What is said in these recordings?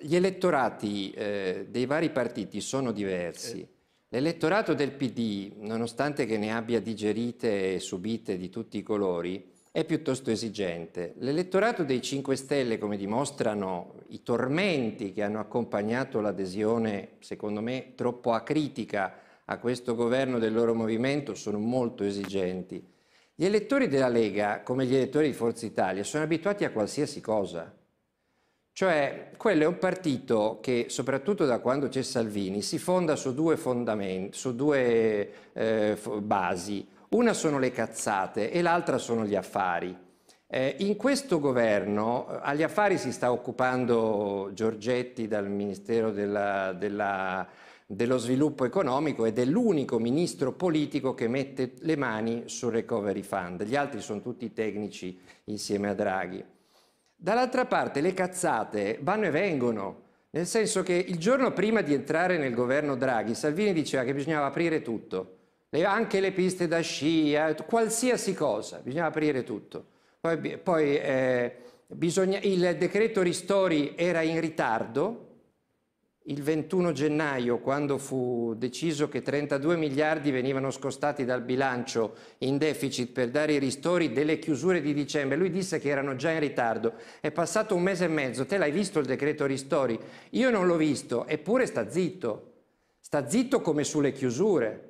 gli elettorati eh, dei vari partiti sono diversi. Eh. L'elettorato del PD, nonostante che ne abbia digerite e subite di tutti i colori, è piuttosto esigente. L'elettorato dei 5 Stelle, come dimostrano i tormenti che hanno accompagnato l'adesione, secondo me, troppo acritica a questo governo del loro movimento, sono molto esigenti. Gli elettori della Lega, come gli elettori di Forza Italia, sono abituati a qualsiasi cosa. Cioè, quello è un partito che, soprattutto da quando c'è Salvini, si fonda su due fondamenti, su due eh, basi. Una sono le cazzate e l'altra sono gli affari. Eh, in questo governo eh, agli affari si sta occupando Giorgetti dal Ministero della, della, dello Sviluppo Economico ed è l'unico ministro politico che mette le mani sul Recovery Fund. Gli altri sono tutti tecnici insieme a Draghi. Dall'altra parte le cazzate vanno e vengono, nel senso che il giorno prima di entrare nel governo Draghi, Salvini diceva che bisognava aprire tutto, anche le piste da scia, eh, qualsiasi cosa, bisognava aprire tutto. Poi, poi eh, bisogna, il decreto ristori era in ritardo, il 21 gennaio, quando fu deciso che 32 miliardi venivano scostati dal bilancio in deficit per dare i ristori delle chiusure di dicembre, lui disse che erano già in ritardo. È passato un mese e mezzo, te l'hai visto il decreto ristori? Io non l'ho visto, eppure sta zitto. Sta zitto come sulle chiusure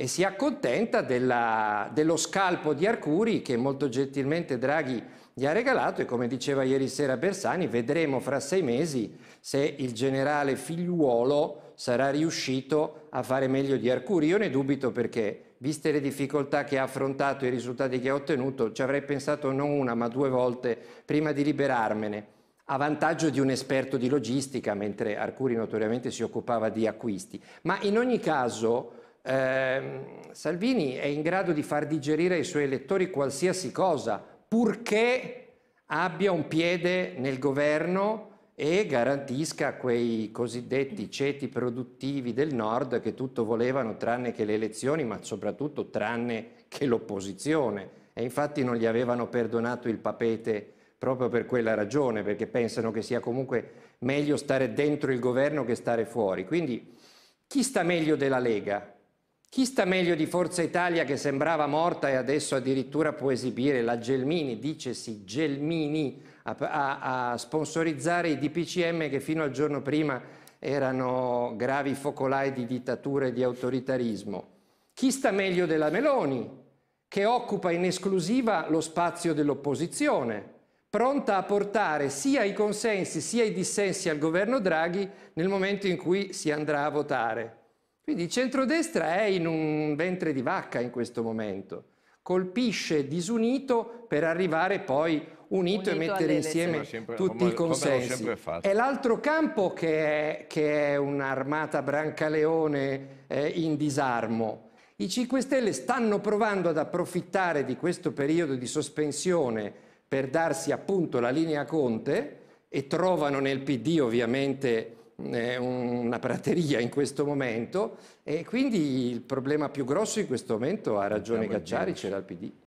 e si accontenta della, dello scalpo di Arcuri che molto gentilmente Draghi gli ha regalato e come diceva ieri sera Bersani vedremo fra sei mesi se il generale figliuolo sarà riuscito a fare meglio di Arcuri. Io ne dubito perché, viste le difficoltà che ha affrontato e i risultati che ha ottenuto, ci avrei pensato non una ma due volte prima di liberarmene a vantaggio di un esperto di logistica, mentre Arcuri notoriamente si occupava di acquisti. Ma in ogni caso Ehm, Salvini è in grado di far digerire ai suoi elettori qualsiasi cosa, purché abbia un piede nel governo e garantisca quei cosiddetti ceti produttivi del nord che tutto volevano tranne che le elezioni, ma soprattutto tranne che l'opposizione. E infatti non gli avevano perdonato il papete proprio per quella ragione, perché pensano che sia comunque meglio stare dentro il governo che stare fuori. Quindi chi sta meglio della Lega? Chi sta meglio di Forza Italia che sembrava morta e adesso addirittura può esibire la Gelmini, dicesi Gelmini, a, a, a sponsorizzare i DPCM che fino al giorno prima erano gravi focolai di dittatura e di autoritarismo? Chi sta meglio della Meloni, che occupa in esclusiva lo spazio dell'opposizione, pronta a portare sia i consensi sia i dissensi al governo Draghi nel momento in cui si andrà a votare. Quindi il centrodestra è in un ventre di vacca in questo momento, colpisce disunito per arrivare poi unito, unito e mettere insieme sempre, tutti come, i consensi. È l'altro campo che è, che è un'armata brancaleone eh, in disarmo, i 5 Stelle stanno provando ad approfittare di questo periodo di sospensione per darsi appunto la linea Conte e trovano nel PD ovviamente una prateria in questo momento e quindi il problema più grosso in questo momento ha ragione Cacciari, c'era il PD.